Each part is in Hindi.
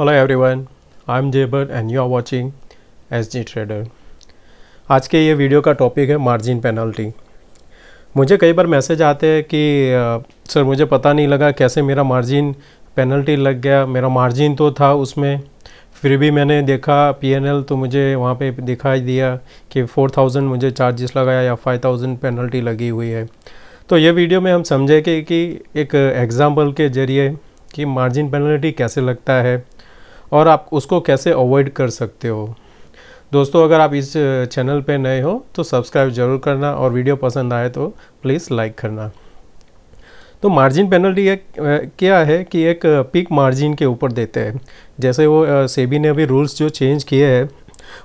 Hello everyone I am Jabar and you are watching S G trader आज के ये वीडियो का टॉपिक है मार्जिन पेनल्टी मुझे कई बार मैसेज आते हैं कि सर मुझे पता नहीं लगा कैसे मेरा मार्जिन पेनल्टी लग गया मेरा मार्जिन तो था उसमें फिर भी मैंने देखा पीएनएल तो मुझे वहाँ पे दिखाई दिया कि 4000 मुझे चार्जेस लगाया या 5000 पेनल्टी लगी हुई है तो ये वीडियो में हम समझे कि, कि एक एग्ज़ाम्पल के ज़रिए कि मार्जिन पेनल्टी कैसे लगता है और आप उसको कैसे अवॉइड कर सकते हो दोस्तों अगर आप इस चैनल पे नए हो तो सब्सक्राइब जरूर करना और वीडियो पसंद आए तो प्लीज़ लाइक करना तो मार्जिन पेनल्टी एक क्या है कि एक पिक मार्जिन के ऊपर देते हैं जैसे वो सेबी ने अभी रूल्स जो चेंज किए हैं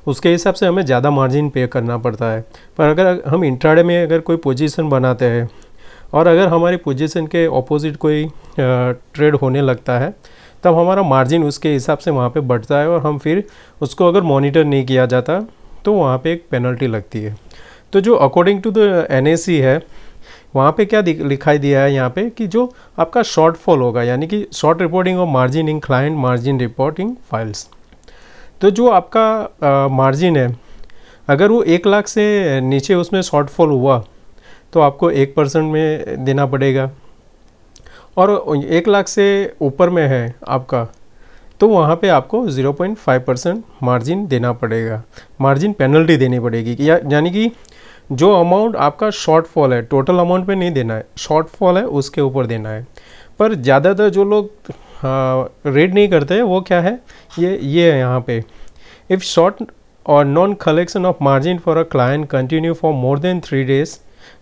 उसके हिसाब से हमें ज़्यादा मार्जिन पे करना पड़ता है पर अगर हम इंट्राडे में अगर कोई पोजीशन बनाते हैं और अगर हमारी पोजीशन के ऑपोजिट कोई ट्रेड होने लगता है तब हमारा मार्जिन उसके हिसाब से वहाँ पे बढ़ता है और हम फिर उसको अगर मॉनिटर नहीं किया जाता तो वहाँ पे एक पेनल्टी लगती है तो जो अकॉर्डिंग टू द एन है वहाँ पे क्या लिखाई दिया है यहाँ पे कि जो आपका शॉर्टफॉल होगा यानी कि शॉर्ट रिपोर्टिंग और margin in client margin reporting files तो जो आपका मार्जिन है अगर वो एक लाख से नीचे उसमें शॉर्टफॉल हुआ तो आपको एक परसेंट में देना पड़ेगा और एक लाख से ऊपर में है आपका तो वहाँ पे आपको 0.5 परसेंट मार्जिन देना पड़ेगा मार्जिन पेनल्टी देनी पड़ेगी या यानी कि जो अमाउंट आपका शॉर्टफॉल है टोटल अमाउंट पे नहीं देना है शॉर्टफॉल है उसके ऊपर देना है पर ज़्यादातर जो लोग रेड हाँ, नहीं करते वो क्या है ये ये है यहाँ पे इफ़ शॉर्ट और non collection of margin for a client continue for more than three days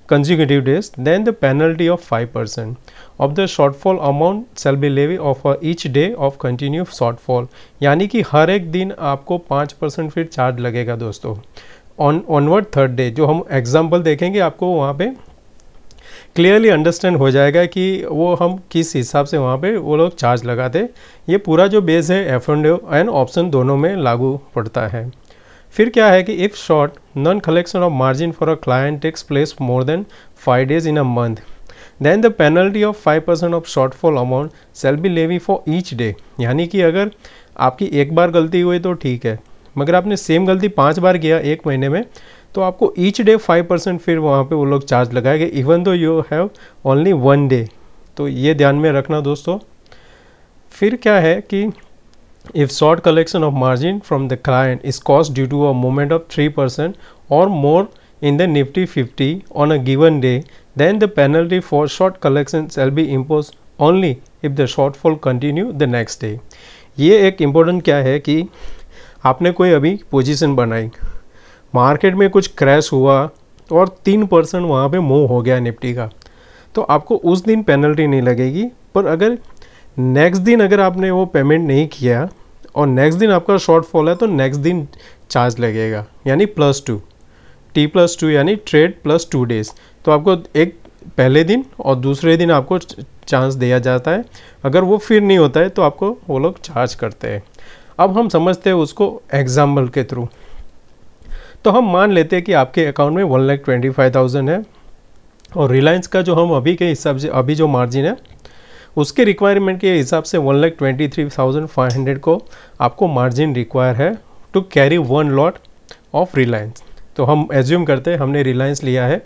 consecutive days, then the penalty of 5% of the shortfall amount shall be levy of uh, each day of continue shortfall यानी कि हर एक दिन आपको पाँच परसेंट फिर चार्ज लगेगा दोस्तों ऑन ऑनवर्ड थर्ड डे जो हम एग्जाम्पल देखेंगे आपको वहाँ पे क्लियरली अंडरस्टैंड हो जाएगा कि वो हम किस हिसाब से वहाँ पे वो लोग चार्ज लगाते ये पूरा जो बेस है एफ एंड ऑप्शन दोनों में लागू पड़ता है फिर क्या है कि if short non collection of margin for a client takes place more than five days in a month then the penalty of five percent of shortfall amount shall be levy for each day यानी कि अगर आपकी एक बार गलती हुई तो ठीक है मगर आपने सेम गलती पाँच बार किया एक महीने में तो आपको ईच डे फाइव परसेंट फिर वहाँ पर वो लोग चार्ज लगाएंगे even though you have only one day तो ये ध्यान में रखना दोस्तों फिर क्या है कि If short collection of margin from the client is caused due to a movement of 3% or more in the Nifty 50 on a given day, then the penalty for short collection shall be imposed only if the shortfall continue the next day. ये एक इम्पोर्टेंट क्या है कि आपने कोई अभी पोजीशन बनाई मार्केट में कुछ क्रैश हुआ और तीन परसेंट वहाँ पे मूव हो गया निफ्टी का तो आपको उस दिन पेनल्टी नहीं लगेगी पर अगर नेक्स्ट दिन अगर आपने वो पेमेंट नहीं किया और नेक्स्ट दिन आपका शॉर्टफॉल है तो नेक्स्ट दिन चार्ज लगेगा यानी plus two T plus two यानी ट्रेड प्लस टू डेज तो आपको एक पहले दिन और दूसरे दिन आपको चांस दिया जाता है अगर वो फिर नहीं होता है तो आपको वो लोग चार्ज करते हैं अब हम समझते हैं उसको एग्जाम्पल के थ्रू तो हम मान लेते हैं कि आपके अकाउंट में one lakh twenty five thousand है और रिलायंस का जो हम अभी के हिसाब से अभी जो मार्जिन है उसके रिक्वायरमेंट के हिसाब से one lakh twenty three thousand five hundred को आपको मार्जिन रिक्वायर है to carry one lot of Reliance तो हम एज्यूम करते हैं हमने रिलायंस लिया है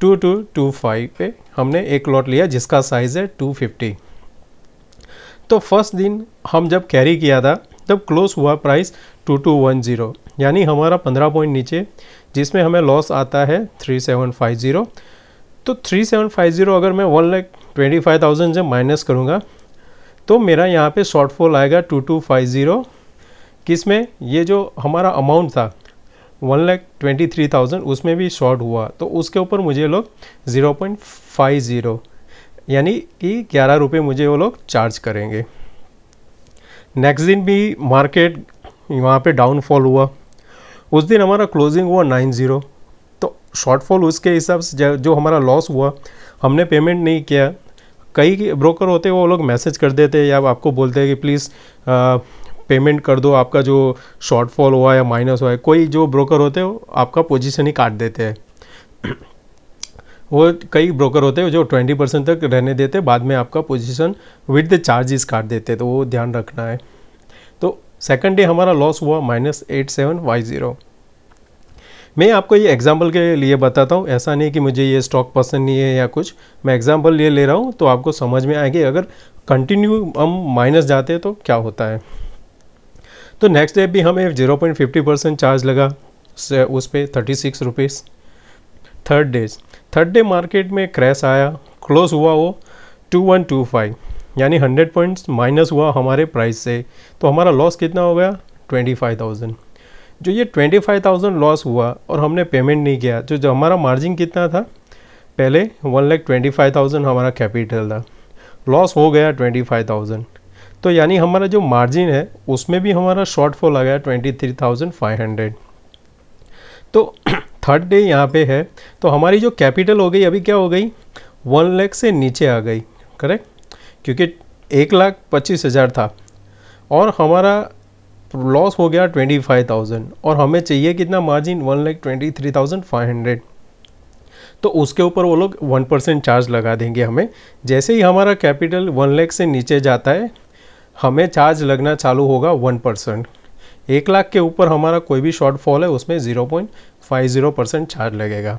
टू टू टू फाइव पे हमने एक लॉट लिया जिसका साइज़ है टू फिफ्टी तो फर्स्ट दिन हम जब कैरी किया था तब क्लोज हुआ price two two one zero यानी हमारा पंद्रह पॉइंट नीचे जिसमें हमें लॉस आता है थ्री सेवन फाइव ज़ीरो तो थ्री सेवन फाइव ज़ीरो अगर मैं one lakh twenty five thousand जब माइनस करूँगा तो मेरा यहाँ पे शॉर्टफॉल आएगा टू टू फाइव ज़ीरो किस में ये जो हमारा अमाउंट था one lakh twenty three thousand उसमें भी शॉर्ट हुआ तो उसके ऊपर मुझे लोग ज़ीरो पॉइंट फाइव ज़ीरो यानी कि ग्यारह रुपये मुझे वो लोग चार्ज करेंगे नेक्स्ट दिन भी मार्केट वहाँ पे डाउनफॉल हुआ उस दिन हमारा क्लोजिंग हुआ नाइन ज़ीरो शॉर्टफॉल उसके हिसाब से जो हमारा लॉस हुआ हमने पेमेंट नहीं किया कई ब्रोकर होते वो लोग मैसेज कर देते हैं या आपको बोलते हैं कि प्लीज़ पेमेंट कर दो आपका जो शॉर्टफॉल हुआ या माइनस हुआ है कोई जो ब्रोकर होते हैं आपका पोजीशन ही काट देते हैं वो कई ब्रोकर होते हैं जो 20 परसेंट तक रहने देते बाद में आपका पोजीशन विद द चार्जेस काट देते तो वो ध्यान रखना है तो सेकंड डे हमारा लॉस हुआ माइनस एट सेवन वाई ज़ीरो मैं आपको ये एग्जाम्पल के लिए बताता हूँ ऐसा नहीं कि मुझे ये स्टॉक पसंद नहीं है या कुछ मैं एग्जाम्पल लिए ले रहा हूँ तो आपको समझ में आएगी अगर कंटिन्यू हम माइनस जाते हैं तो क्या होता है तो नेक्स्ट डे भी हमें zero point fifty percent charge लगा उस पर thirty six rupees third days third day market में क्रैश आया क्लोज हुआ वो टू वन टू फाइव यानी हंड्रेड पॉइंट्स माइनस हुआ हमारे प्राइस से तो हमारा लॉस कितना हो गया ट्वेंटी फाइव थाउजेंड जो ये ट्वेंटी फाइव थाउजेंड लॉस हुआ और हमने पेमेंट नहीं किया जो जो हमारा मार्जिन कितना था पहले one lakh twenty five thousand हमारा कैपिटल था लॉस हो गया ट्वेंटी फाइव थाउजेंड तो यानी हमारा जो मार्जिन है उसमें भी हमारा शॉर्टफॉल आ गया twenty three thousand five hundred तो थर्ड डे यहाँ पे है तो हमारी जो कैपिटल हो गई अभी क्या हो गई वन लैख से नीचे आ गई करेक्ट क्योंकि एक लाख पच्चीस हज़ार था और हमारा लॉस हो गया ट्वेंटी फाइव थाउजेंड और हमें चाहिए कितना margin one lakh twenty three thousand five hundred तो उसके ऊपर वो लोग वन परसेंट चार्ज लगा देंगे हमें जैसे ही हमारा कैपिटल वन लैख से नीचे जाता है हमें चार्ज लगना चालू होगा वन परसेंट एक लाख के ऊपर हमारा कोई भी शॉर्टफॉल है उसमें zero point five zero percent charge लगेगा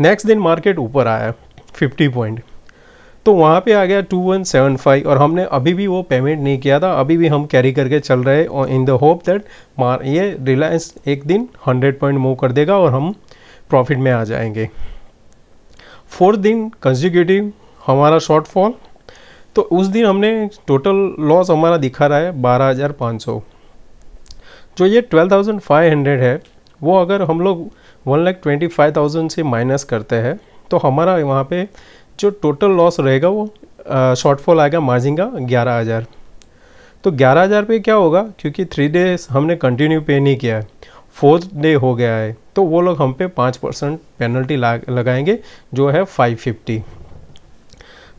नेक्स्ट दिन मार्केट ऊपर आया फिफ्टी पॉइंट तो वहाँ पे आ गया टू वन सेवन फाइव और हमने अभी भी वो पेमेंट नहीं किया था अभी भी हम कैरी करके चल रहे और इन द होप दैट मार ये रिलायंस एक दिन हंड्रेड पॉइंट मूव कर देगा और हम प्रॉफिट में आ जाएंगे फोर्थ दिन कंजिक्यूटिव हमारा शॉर्टफॉल तो उस दिन हमने टोटल लॉस हमारा दिखा रहा है बारह हज़ार पाँच सौ जो ये ट्वेल्व थाउजेंड फाइव हंड्रेड है वो अगर हम लोग one lakh twenty five thousand से माइनस करते हैं तो हमारा वहाँ पे जो टोटल लॉस रहेगा वो शॉर्टफॉल आएगा मार्जिन का ग्यारह हज़ार तो ग्यारह हज़ार पे क्या होगा क्योंकि थ्री डेज हमने कंटिन्यू पे नहीं किया है फोर्थ डे हो गया है तो वो लोग हम पे पाँच परसेंट पेनल्टी लगाएंगे जो है फाइव फिफ्टी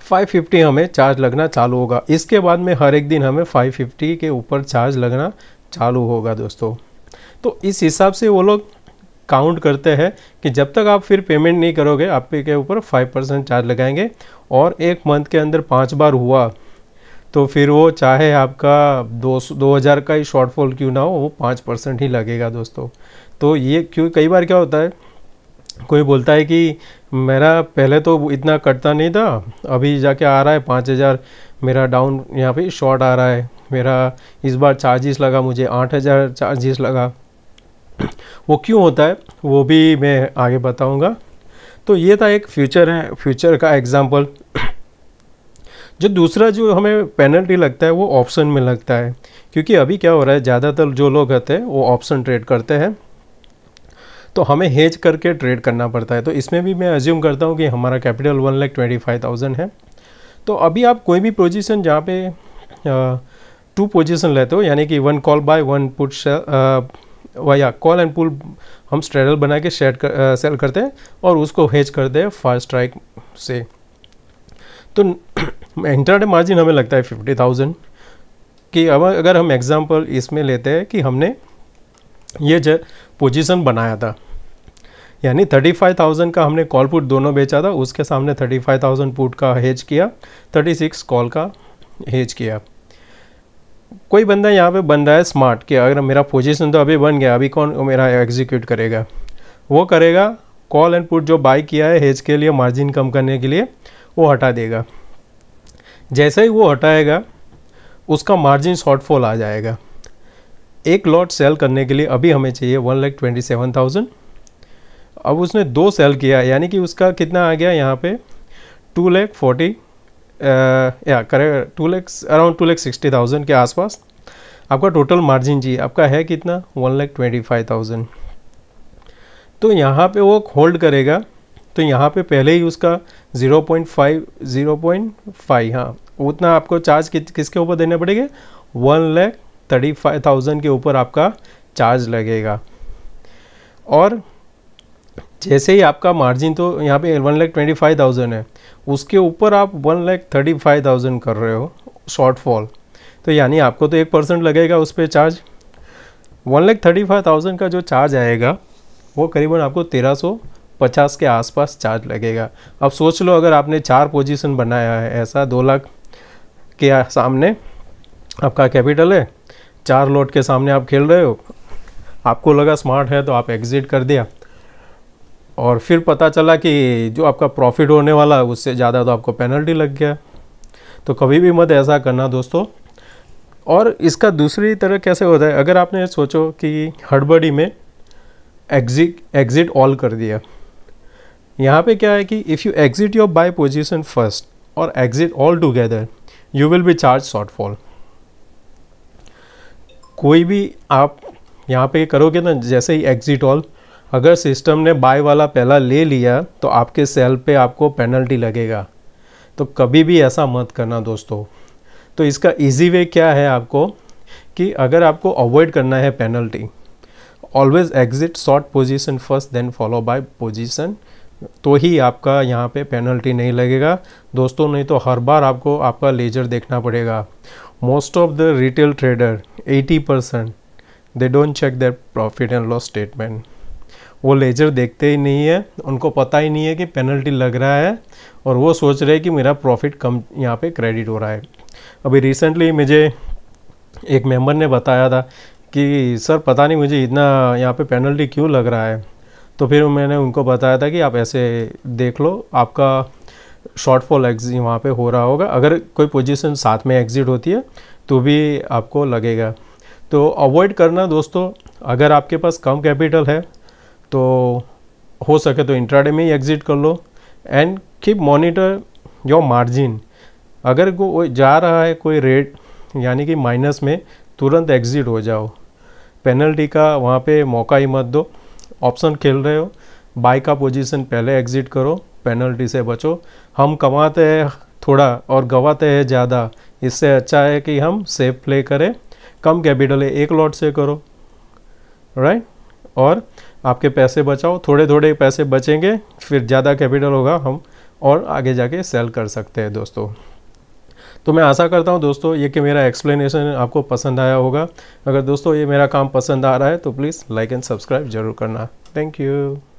फाइव फिफ्टी हमें चार्ज लगना चालू होगा इसके बाद में हर एक दिन हमें फाइव फिफ्टी के ऊपर चार्ज लगना चालू होगा दोस्तों तो इस हिसाब से वो लोग काउंट करते हैं कि जब तक आप फिर पेमेंट नहीं करोगे आपके ऊपर फाइव परसेंट चार्ज लगाएंगे और एक मंथ के अंदर पाँच बार हुआ तो फिर वो चाहे आपका दो दो हज़ार का ही शॉर्टफॉल क्यों ना हो वो पाँच परसेंट ही लगेगा दोस्तों तो ये क्यों कई बार क्या होता है कोई बोलता है कि मेरा पहले तो इतना कटता नहीं था अभी जाके आ रहा है पाँच हज़ार मेरा डाउन यहाँ पे शॉर्ट आ रहा है मेरा इस बार चार्जेस लगा मुझे आठ हज़ार चार्जेस लगा वो क्यों होता है वो भी मैं आगे बताऊंगा तो ये था एक फ्यूचर है फ्यूचर का एग्जाम्पल जो दूसरा जो हमें पेनल्टी लगता है वो ऑप्शन में लगता है क्योंकि अभी क्या हो रहा है ज़्यादातर जो लोग होते हैं वो ऑप्शन ट्रेड करते हैं तो हमें हेज करके ट्रेड करना पड़ता है तो इसमें भी मैं अज्यूम करता हूँ कि हमारा capital one lakh twenty five thousand है तो अभी आप कोई भी पोजीशन जहाँ पे टू पोजीशन लेते हो यानी कि one call buy one put या कॉल एंड पुल हम स्ट्रेडल बना के शेयर कर, आ, uh, सेल करते हैं और उसको हेज करते हैं फास्ट स्ट्राइक से तो इंटरनेट मार्जिन हमें लगता है फिफ्टी थाउजेंड कि अब अगर हम एग्ज़ाम्पल इसमें लेते हैं कि हमने ये जो पोजीशन बनाया था यानी थर्टी फाइव थाउजेंड का हमने कॉल पुट दोनों बेचा था उसके सामने थर्टी फाइव थाउजेंड पुट का हेज किया थर्टी सिक्स कॉल का हेज किया कोई बंदा यहाँ पे बन रहा है स्मार्ट कि अगर मेरा पोजीशन तो अभी बन गया अभी कौन मेरा एग्जीक्यूट करेगा वो करेगा कॉल एंड पुट जो बाई किया है हेज के लिए मार्जिन कम करने के लिए वो हटा देगा जैसे ही वो हटाएगा उसका मार्जिन शॉर्टफॉल आ जाएगा एक लॉट सेल करने के लिए अभी हमें चाहिए one lakh twenty seven thousand अब उसने दो सेल किया यानी कि उसका कितना आ गया यहाँ पे टू लैख फोर्टी या करे two lakhs around two lakh sixty thousand के आसपास आपका टोटल मार्जिन जी आपका है कितना one lakh twenty five thousand तो यहाँ पे वो होल्ड करेगा तो यहाँ पे पहले ही उसका zero point five zero point five हाँ उतना आपको चार्ज कि, किसके ऊपर देने पड़ेगा one lakh thirty five thousand के ऊपर आपका चार्ज लगेगा और जैसे ही आपका मार्जिन तो यहाँ पे one lakh twenty five thousand है उसके ऊपर आप one lakh thirty five thousand कर रहे हो शॉर्टफॉल तो यानी आपको तो एक परसेंट लगेगा उस पर charge one lakh thirty five thousand का जो चार्ज आएगा वो करीबन आपको तेरह सौ पचास के आसपास चार्ज लगेगा अब सोच लो अगर आपने चार पोजीशन बनाया है ऐसा दो लाख के सामने आपका कैपिटल है चार लोट के सामने आप खेल रहे हो आपको लगा स्मार्ट है तो आप एग्ज़िट कर दिया और फिर पता चला कि जो आपका प्रॉफिट होने वाला है उससे ज़्यादा तो आपको पेनल्टी लग गया तो कभी भी मत ऐसा करना दोस्तों और इसका दूसरी तरह कैसे होता है अगर आपने सोचो कि हड़बड़ी में एग्जिट एग्ज़िट ऑल कर दिया यहाँ पे क्या है कि if you exit your buy position first और exit all together you will be charge shortfall कोई भी आप यहाँ पे करोगे ना जैसे ही एग्ज़िट ऑल अगर सिस्टम ने बाय वाला पहला ले लिया तो आपके सेल पे आपको पेनल्टी लगेगा तो कभी भी ऐसा मत करना दोस्तों तो इसका इजी वे क्या है आपको कि अगर आपको अवॉइड करना है penalty always exit short position first then follow buy position तो ही आपका यहाँ पे पेनल्टी नहीं लगेगा दोस्तों नहीं तो हर बार आपको आपका लेजर देखना पड़ेगा most of the retail trader 80 percent they don't check their profit and loss statement वो लेजर देखते ही नहीं है उनको पता ही नहीं है कि पेनल्टी लग रहा है और वो सोच रहे कि मेरा प्रॉफिट कम यहाँ पे क्रेडिट हो रहा है अभी रिसेंटली मुझे एक मेंबर ने बताया था कि सर पता नहीं मुझे इतना यहाँ पे पेनल्टी क्यों लग रहा है तो फिर मैंने उनको बताया था कि आप ऐसे देख लो आपका शॉर्टफॉल एग्जिट वहाँ पे हो रहा होगा अगर कोई पोजीशन साथ में एग्ज़िट होती है तो भी आपको लगेगा तो अवॉइड करना दोस्तों अगर आपके पास कम कैपिटल है तो हो सके तो इंट्राडे में ही एग्ज़िट कर लो and keep monitor your margin अगर को जा रहा है कोई रेट यानी कि माइनस में तुरंत एग्ज़िट हो जाओ पेनल्टी का वहाँ पे मौका ही मत दो ऑप्शन खेल रहे हो बाय का पोजीशन पहले एग्ज़िट करो पेनल्टी से बचो हम कमाते हैं थोड़ा और गवाते हैं ज़्यादा इससे अच्छा है कि हम सेफ प्ले करें कम कैपिटल है एक लॉट से करो राइट और आपके पैसे बचाओ थोड़े थोड़े पैसे बचेंगे फिर ज़्यादा कैपिटल होगा हम और आगे जाके सेल कर सकते हैं दोस्तों तो मैं आशा करता हूँ दोस्तों ये कि मेरा एक्सप्लेनेशन आपको पसंद आया होगा अगर दोस्तों ये मेरा काम पसंद आ रहा है तो प्लीज़ लाइक एंड सब्सक्राइब ज़रूर करना थैंक यू